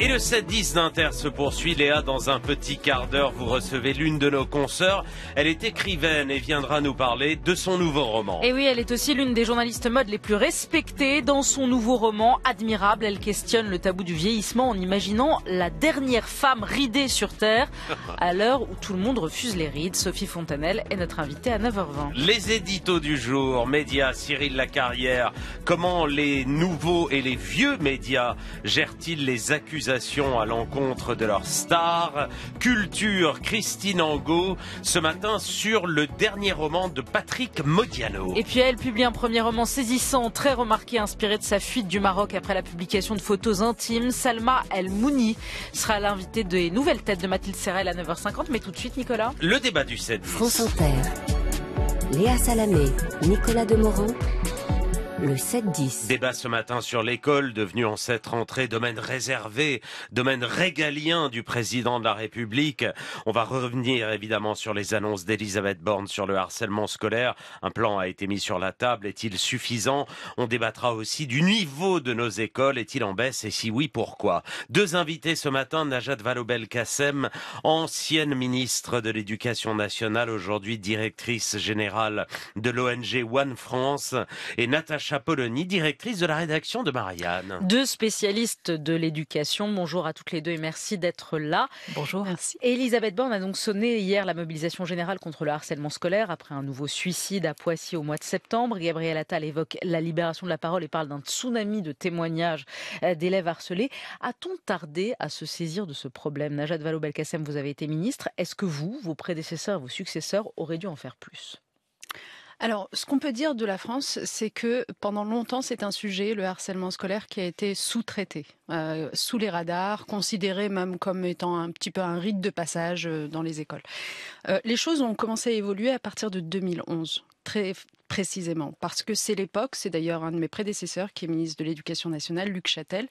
Et le 7-10 d'Inter se poursuit. Léa, dans un petit quart d'heure, vous recevez l'une de nos consoeurs. Elle est écrivaine et viendra nous parler de son nouveau roman. Et oui, elle est aussi l'une des journalistes mode les plus respectées. Dans son nouveau roman, Admirable, elle questionne le tabou du vieillissement en imaginant la dernière femme ridée sur Terre. À l'heure où tout le monde refuse les rides, Sophie Fontanelle est notre invitée à 9h20. Les éditos du jour, médias, Cyril Lacarrière. Comment les nouveaux et les vieux médias gèrent-ils les accusations à l'encontre de leur star. Culture, Christine Angot, ce matin sur le dernier roman de Patrick Modiano. Et puis elle publie un premier roman saisissant, très remarqué, inspiré de sa fuite du Maroc après la publication de photos intimes. Salma El Mouni sera l'invitée des nouvelles têtes de Mathilde Serrel à 9h50. Mais tout de suite, Nicolas. Le débat du 7. France Inter. Léa Salamé, Nicolas Demorand le 7-10. Débat ce matin sur l'école, devenue en cette rentrée domaine réservé, domaine régalien du président de la République. On va revenir évidemment sur les annonces d'Elisabeth Borne sur le harcèlement scolaire. Un plan a été mis sur la table. Est-il suffisant On débattra aussi du niveau de nos écoles. Est-il en baisse Et si oui, pourquoi Deux invités ce matin, Najat Vallaud-Belkacem, ancienne ministre de l'Éducation nationale, aujourd'hui directrice générale de l'ONG One France, et Natacha Polonie, directrice de la rédaction de Marianne. Deux spécialistes de l'éducation. Bonjour à toutes les deux et merci d'être là. Bonjour. Merci. Elisabeth Borne a donc sonné hier la mobilisation générale contre le harcèlement scolaire après un nouveau suicide à Poissy au mois de septembre. Gabriel Attal évoque la libération de la parole et parle d'un tsunami de témoignages euh, d'élèves harcelés. A-t-on tardé à se saisir de ce problème Najat Vallaud-Belkacem, vous avez été ministre. Est-ce que vous, vos prédécesseurs, vos successeurs auraient dû en faire plus alors, ce qu'on peut dire de la France, c'est que pendant longtemps, c'est un sujet, le harcèlement scolaire, qui a été sous-traité, euh, sous les radars, considéré même comme étant un petit peu un rite de passage euh, dans les écoles. Euh, les choses ont commencé à évoluer à partir de 2011, très précisément, parce que c'est l'époque, c'est d'ailleurs un de mes prédécesseurs qui est ministre de l'Éducation nationale, Luc Châtel,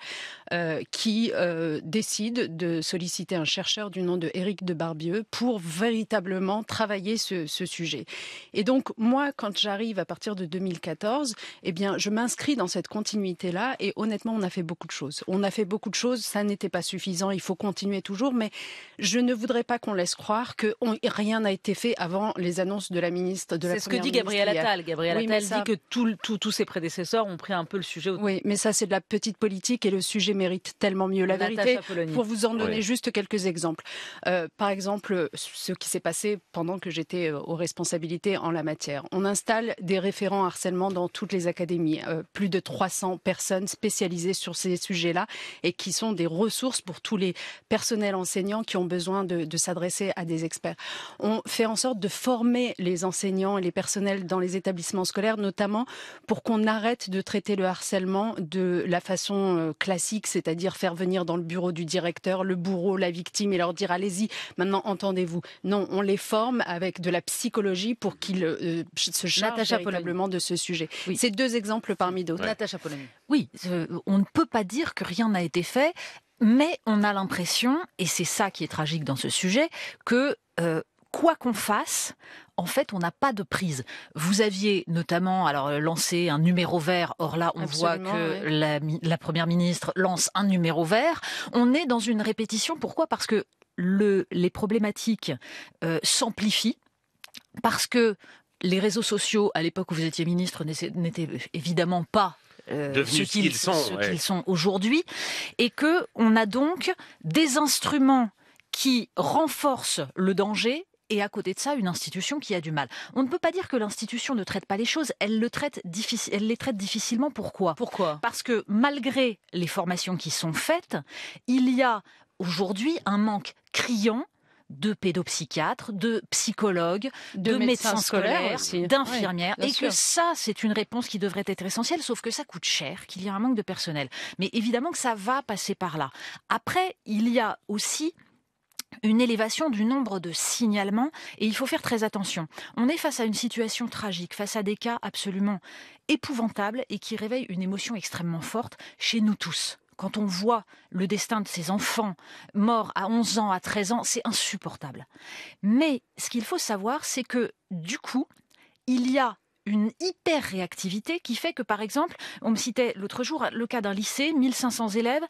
euh, qui euh, décide de solliciter un chercheur du nom de Éric de Barbieux pour véritablement travailler ce, ce sujet. Et donc moi, quand j'arrive à partir de 2014, eh bien, je m'inscris dans cette continuité-là et honnêtement, on a fait beaucoup de choses. On a fait beaucoup de choses, ça n'était pas suffisant, il faut continuer toujours, mais je ne voudrais pas qu'on laisse croire que rien n'a été fait avant les annonces de la ministre de la C'est ce que dit Gabriel Attal. Elle dit que tous ses prédécesseurs ont pris un peu le sujet. Oui, mais ça c'est de la petite politique et le sujet mérite tellement mieux. La vérité, pour vous en donner juste quelques exemples. Euh, par exemple, ce qui s'est passé pendant que j'étais euh, aux responsabilités en la matière. On installe des référents harcèlement dans toutes les académies. Euh, plus de 300 personnes spécialisées sur ces sujets-là et qui sont des ressources pour tous les personnels enseignants qui ont besoin de, de s'adresser à des experts. On fait en sorte de former les enseignants et les personnels dans les établissements établissements notamment pour qu'on arrête de traiter le harcèlement de la façon euh, classique, c'est-à-dire faire venir dans le bureau du directeur le bourreau, la victime et leur dire allez-y, maintenant entendez-vous. Non, on les forme avec de la psychologie pour qu'ils euh, se chargent véritablement de ce sujet. C'est deux exemples parmi d'autres. Oui, on ne peut pas dire que rien n'a été fait, mais on a l'impression, et c'est ça qui est tragique dans ce sujet, que euh, quoi qu'on fasse, en fait, on n'a pas de prise. Vous aviez notamment alors euh, lancé un numéro vert. Or là, on voit que la, première ministre lance un numéro vert. On est dans une répétition. Pourquoi Parce que les problématiques euh, s'amplifient parce que les réseaux sociaux, à l'époque où vous étiez ministre, n'étaient évidemment pas euh, ce qu'ils sont, sont aujourd'hui, et que on a donc des instruments qui renforcent le danger et à côté de ça, une institution qui a du mal. On ne peut pas dire que l'institution ne traite pas les choses, elle, le traite elle les traite difficilement. Pourquoi Pourquoi Parce que malgré les formations qui sont faites, il y a aujourd'hui un manque criant de pédopsychiatres, de psychologues, de, médecins, scolaires, d'infirmières, et que ça, c'est une réponse qui devrait être essentielle, sauf que ça coûte cher, qu'il y a un manque de personnel. Mais évidemment que ça va passer par là. Après, il y a aussi une élévation du nombre de signalements et il faut faire très attention. On est face à une situation tragique, face à des cas absolument épouvantables et qui réveillent une émotion extrêmement forte chez nous tous quand on voit le destin de ces enfants morts à 11 ans, à 13 ans, c'est insupportable. Mais ce qu'il faut savoir, c'est que du coup, il y a une hyper réactivité qui fait que, par exemple, on me citait l'autre jour le cas d'un lycée, 1500 élèves,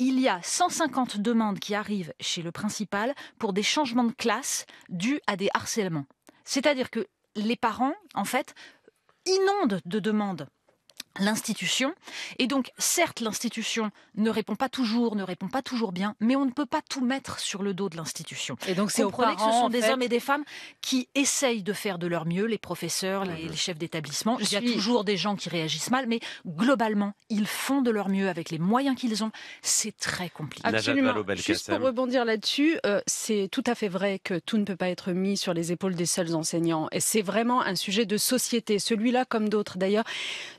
il y a 150 demandes qui arrivent chez le principal pour des changements de classe dus à des harcèlements. C'est-à-dire que les parents, en fait, inondent de demandes l'institution. Et donc, certes, l'institution ne répond pas toujours, ne répond pas toujours bien, mais on ne peut pas tout mettre sur le dos de l'institution. Et donc, c'est Comprenez aux parents, que ce sont des hommes et des femmes qui essayent de faire de leur mieux, les professeurs, les, chefs d'établissement. Il y a toujours des gens qui réagissent mal, mais globalement, ils font de leur mieux avec les moyens qu'ils ont. C'est très compliqué. Absolument. Juste pour rebondir là-dessus, euh, c'est tout à fait vrai que tout ne peut pas être mis sur les épaules des seuls enseignants. Et c'est vraiment un sujet de société, celui-là comme d'autres d'ailleurs,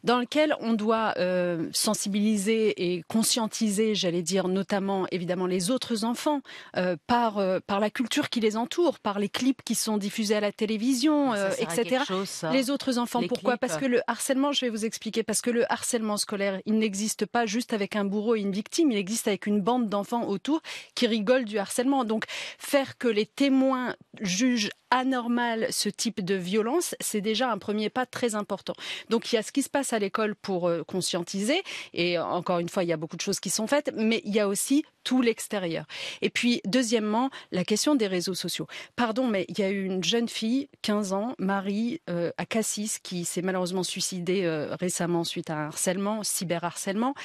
dans lequel on doit euh, sensibiliser et conscientiser, j'allais dire, notamment évidemment les autres enfants euh, par euh, par la culture qui les entoure, par les clips qui sont diffusés à la télévision, etc. Les autres enfants, pourquoi Parce que le harcèlement, je vais vous expliquer, parce que le harcèlement scolaire, il n'existe pas juste avec un bourreau et une victime, il existe avec une bande d'enfants autour qui rigolent du harcèlement. Donc faire que les témoins jugent anormal ce type de violence, c'est déjà un premier pas très important. Donc il y a ce qui se passe à l'école pour euh, conscientiser. Et encore une fois, il y a beaucoup de choses qui sont faites, mais il y a aussi tout l'extérieur. Et puis, deuxièmement, la question des réseaux sociaux. Pardon, mais il y a eu une jeune fille, 15 ans, Marie, à euh, Cassis, qui s'est malheureusement suicidée euh, récemment suite à un harcèlement, cyberharcèlement.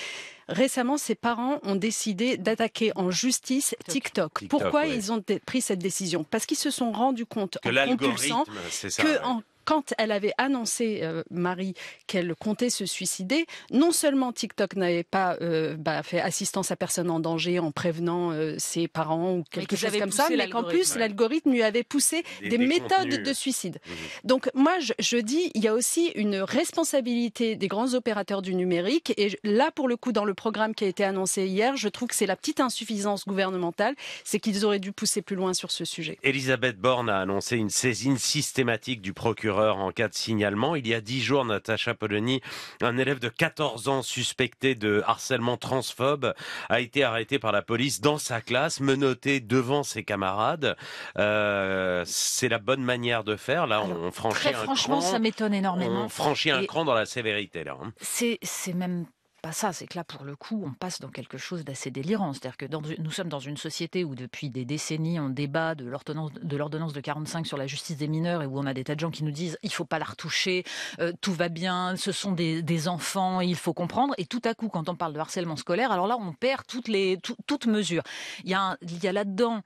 Récemment, ses parents ont décidé d'attaquer en justice TikTok. Pourquoi ils ont pris cette décision Parce qu'ils se sont rendus compte que en compulsant que en quand elle avait annoncé, euh, Marie, qu'elle comptait se suicider, non seulement TikTok n'avait pas euh, bah, fait assistance à personne en danger en prévenant euh, ses parents ou quelque chose comme ça, mais qu'en plus, l'algorithme lui avait poussé des, méthodes de suicide. Mmh, mmh. Donc moi, je, je dis, il y a aussi une responsabilité des grands opérateurs du numérique. Et là, pour le coup, dans le programme qui a été annoncé hier, je trouve que c'est la petite insuffisance gouvernementale, c'est qu'ils auraient dû pousser plus loin sur ce sujet. Elisabeth Borne a annoncé une saisine systématique du procureur en cas de signalement. Il y a dix jours, Natacha Polony, un élève de 14 ans suspecté de harcèlement transphobe, a été arrêté par la police dans sa classe, menotté devant ses camarades. Euh, c'est la bonne manière de faire. Là, on, franchit très franchement, ça m'étonne énormément. On franchit un cran dans la sévérité, là. Hein. C'est même ça, c'est que là, pour le coup, on passe dans quelque chose d'assez délirant. C'est-à-dire que nous sommes dans une société où depuis des décennies, on débat de l'ordonnance de, l'ordonnance de 45 sur la justice des mineurs et où on a des tas de gens qui nous disent il faut pas la retoucher, euh, tout va bien, ce sont des, enfants, il faut comprendre. Et tout à coup, quand on parle de harcèlement scolaire, alors là, on perd toutes les, toutes mesures. Il y a, il y a là-dedans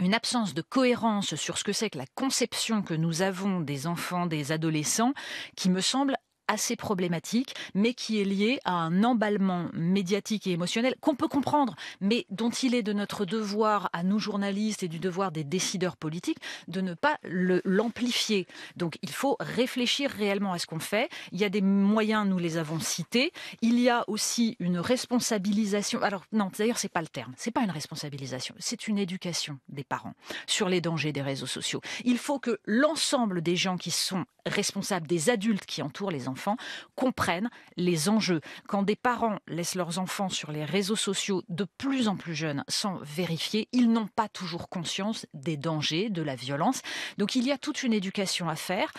une absence de cohérence sur ce que c'est que la conception que nous avons des enfants, des adolescents, qui me semble assez problématique, mais qui est lié à un emballement médiatique et émotionnel qu'on peut comprendre, mais dont il est de notre devoir à nous journalistes et du devoir des décideurs politiques de ne pas l'amplifier. Donc il faut réfléchir réellement à ce qu'on fait. Il y a des moyens, nous les avons cités. Il y a aussi une responsabilisation. Alors non, d'ailleurs c'est pas le terme. C'est pas une responsabilisation. C'est une éducation des parents sur les dangers des réseaux sociaux. Il faut que l'ensemble des gens qui sont responsables, des adultes qui entourent les enfants enfants comprennent les enjeux. Quand des parents laissent leurs enfants sur les réseaux sociaux de plus en plus jeunes sans vérifier, ils n'ont pas toujours conscience des dangers, de la violence. Donc il y a toute une éducation à faire.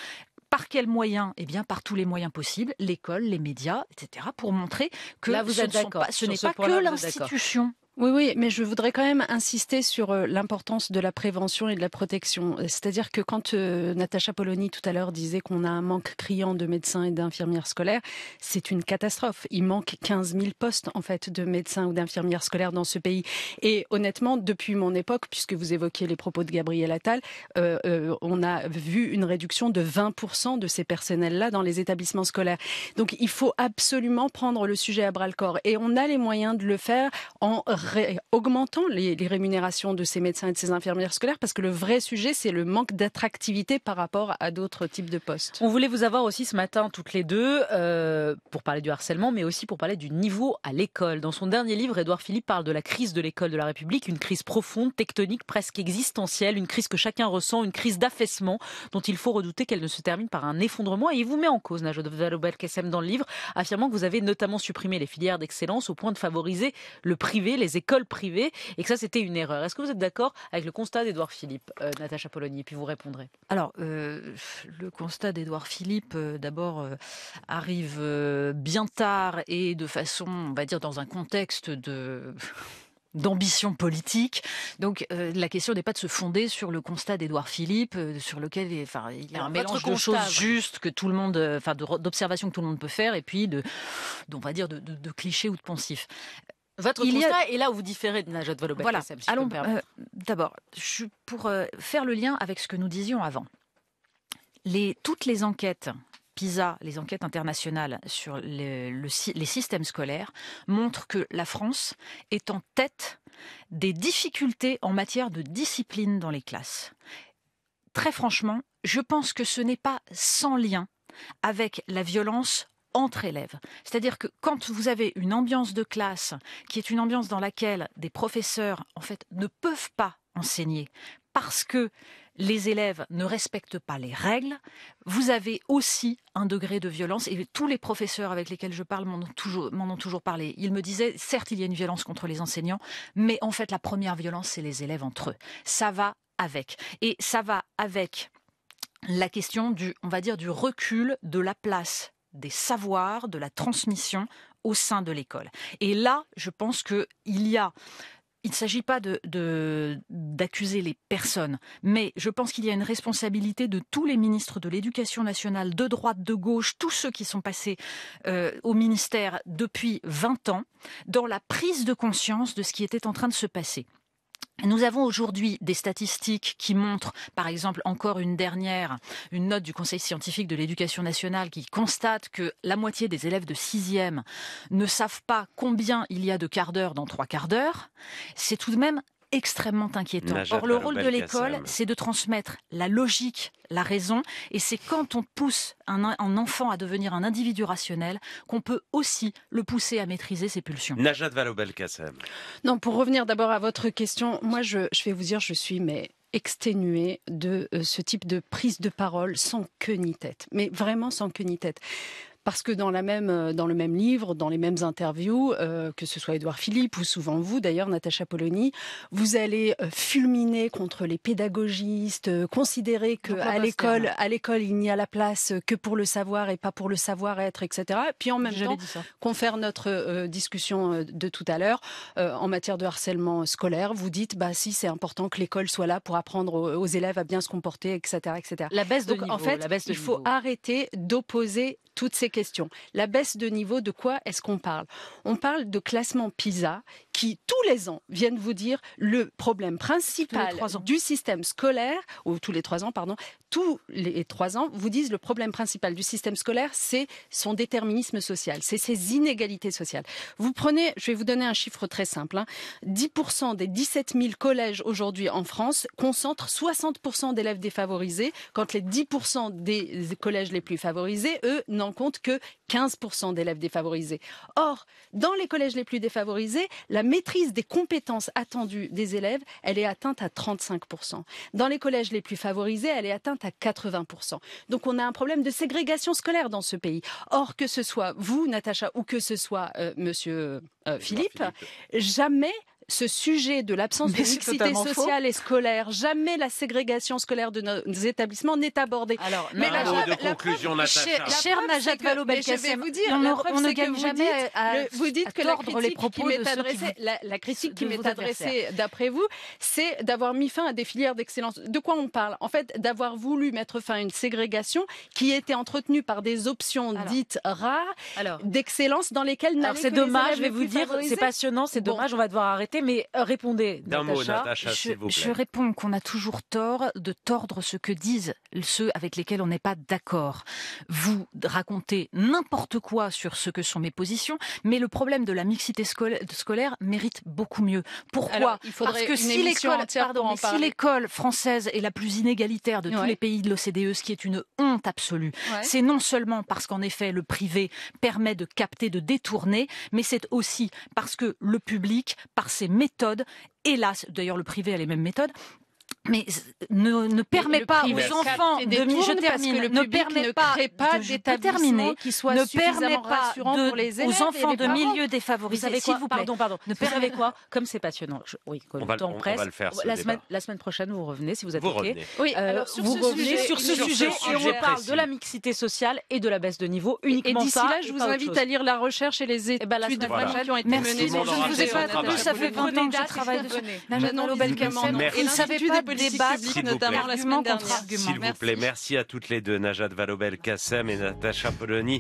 Par quels moyens Eh bien, par tous les moyens possibles, l'école, les médias, etc., pour montrer que Là, vous êtes d'accord ce n'est pas que l'institution oui, oui, mais je voudrais quand même insister sur euh, l'importance de la prévention et de la protection. Euh, c'est-à-dire que quand euh, Natacha Polony tout à l'heure disait qu'on a un manque criant de médecins et d'infirmières scolaires, c'est une catastrophe. Il manque 15 000 postes en fait de médecins ou d'infirmières scolaires dans ce pays. Et honnêtement, depuis mon époque, puisque vous évoquiez les propos de Gabriel Attal, on a vu une réduction de 20 de ces personnels-là dans les établissements scolaires. Donc il faut absolument prendre le sujet à bras le corps et on a les moyens de le faire en augmentant les, rémunérations de ces médecins et de ces infirmières scolaires parce que le vrai sujet, c'est le manque d'attractivité par rapport à d'autres types de postes. On voulait vous avoir aussi ce matin toutes les deux euh, pour parler du harcèlement, mais aussi pour parler du niveau à l'école. Dans son dernier livre, Édouard Philippe parle de la crise de l'école de la République, une crise profonde, tectonique, presque existentielle, une crise que chacun ressent, une crise d'affaissement dont il faut redouter qu'elle ne se termine par un effondrement. Et il vous met en cause, Najod vallaud Kessem, dans le livre, affirmant que vous avez notamment supprimé les filières d'excellence au point de favoriser le privé, les écoles privées et que ça c'était une erreur. Est-ce que vous êtes d'accord avec le constat d'Edouard Philippe, euh, Natacha Polony Puis vous répondrez. Alors, euh, le constat d'Edouard Philippe, euh, d'abord, arrive bien tard et de façon, on va dire, dans un contexte de... d'ambition politique. Donc la question n'est pas de se fonder sur le constat d'Édouard Philippe, sur lequel enfin, il y a un, mélange de choses justes que tout le monde, enfin d'observations que tout le monde peut faire, et puis on va dire de, de clichés ou de pensifs. Votre il constat est là où vous différez de Najat vallaud Allons euh, d'abord pour euh, faire le lien avec ce que nous disions avant. Les, toutes les enquêtes PISA, les enquêtes internationales sur les systèmes scolaires, montrent que la France est en tête des difficultés en matière de discipline dans les classes. Très franchement, je pense que ce n'est pas sans lien avec la violence entre élèves. C'est-à-dire que quand vous avez une ambiance de classe qui est une ambiance dans laquelle des professeurs, en fait, ne peuvent pas enseigner parce que les élèves ne respectent pas les règles, vous avez aussi un degré de violence. Et tous les professeurs avec lesquels je parle m'en ont toujours, parlé. Ils me disaient, certes, il y a une violence contre les enseignants, mais en fait, la première violence, c'est les élèves entre eux. Ça va avec. Et ça va avec la question du, on va dire, du recul de la place des savoirs, de la transmission au sein de l'école. Et là, je pense qu'il y a il ne s'agit pas de, d'accuser les personnes, mais je pense qu'il y a une responsabilité de tous les ministres de l'Éducation nationale, de droite, de gauche, tous ceux qui sont passés euh, au ministère depuis 20 ans, dans la prise de conscience de ce qui était en train de se passer. Nous avons aujourd'hui des statistiques qui montrent, par exemple, encore une dernière, une note du Conseil scientifique de l'éducation nationale qui constate que la moitié des élèves de sixième ne savent pas combien il y a de quart d'heure dans trois quarts d'heure. C'est tout de même extrêmement inquiétant. Or, le rôle de l'école, c'est de transmettre la logique, la raison, et c'est quand on pousse un, enfant à devenir un individu rationnel qu'on peut aussi le pousser à maîtriser ses pulsions. Najat Vallaud-Belkacem. Non, pour revenir d'abord à votre question, moi, je, vais vous dire, je suis mais exténuée de euh, ce type de prise de parole sans queue ni tête, mais vraiment sans queue ni tête parce que dans, la même, euh, dans le même livre, dans les mêmes interviews, euh, que ce soit Édouard Philippe ou souvent vous d'ailleurs, Natacha Polony, vous allez euh, fulminer contre les pédagogistes, considérer qu'à l'école, à l'école, il n'y a la place que pour le savoir et pas pour le savoir-être, etc. Puis en même temps, qu'on fait notre discussion de tout à l'heure en matière de harcèlement scolaire, vous dites bah si c'est important que l'école soit là pour apprendre aux, élèves à bien se comporter, etc., etc. La baisse de Donc, En fait, il faut arrêter d'opposer toutes ces question. La baisse de niveau, de quoi est-ce qu'on parle On parle de classement PISA qui, tous les ans, viennent vous dire le problème principal du système scolaire, ou tous les trois ans, pardon, tous les trois ans, vous disent le problème principal du système scolaire, c'est son déterminisme social, c'est ses inégalités sociales. Vous prenez, je vais vous donner un chiffre très simple, 10% hein. des 17 000 collèges aujourd'hui en France concentrent 60% d'élèves défavorisés, quand les 10% des collèges les plus favorisés, eux, n'en comptent que 15% d'élèves défavorisés. Or, dans les collèges les plus défavorisés, la maîtrise des compétences attendues des élèves, elle est atteinte à 35%. Dans les collèges les plus favorisés, elle est atteinte à 80%. Donc on a un problème de ségrégation scolaire dans ce pays. Or, que ce soit vous, Natacha, ou que ce soit euh, Monsieur euh, Philippe, jamais ce sujet de l'absence de mixité sociale et scolaire, jamais la ségrégation scolaire de nos établissements n'est abordée. Alors, mais la, preuve, de conclusion, Najat Vallaud-Belkacem, on, ne gagne jamais à, vous dites que la les propos La, critique qui m'est adressée, d'après vous, c'est d'avoir mis fin à des filières d'excellence. De quoi on parle En fait, d'avoir voulu mettre fin à une ségrégation qui était entretenue par des options dites rares d'excellence dans lesquelles Alors, c'est dommage, je vais vous dire, c'est passionnant, c'est dommage, on va devoir arrêter mais répondez. Je réponds qu'on a toujours tort de tordre ce que disent ceux avec lesquels on n'est pas d'accord. Vous racontez n'importe quoi sur ce que sont mes positions, mais le problème de la mixité scolaire, mérite beaucoup mieux. Pourquoi Parce que si l'école, française est la plus inégalitaire de tous les pays de l'OCDE, ce qui est une honte absolue, c'est non seulement parce qu'en effet le privé permet de capter, de détourner, mais c'est aussi parce que le public, par ses méthodes, hélas, d'ailleurs le privé a les mêmes méthodes, mais ne, permet pas aux enfants de milieu. je termine, ne permet pas ne pas qui soient ne pas les enfants de milieux défavorisés vous pardon pardon ne vous quoi comme c'est passionnant oui comme on le faire, la, semaine, prochaine vous revenez si vous êtes vous OK oui euh, sur ce sujet on parle de la mixité sociale et de la baisse de niveau uniquement et d'ici là je vous invite à lire la recherche et les eh ben, études qui ont été je ne vous ai pas ça fait 20 débattre, notamment la semaine argument. S'il vous plaît, merci à toutes les deux, Najat Valobel-Kassem et Natacha Poloni.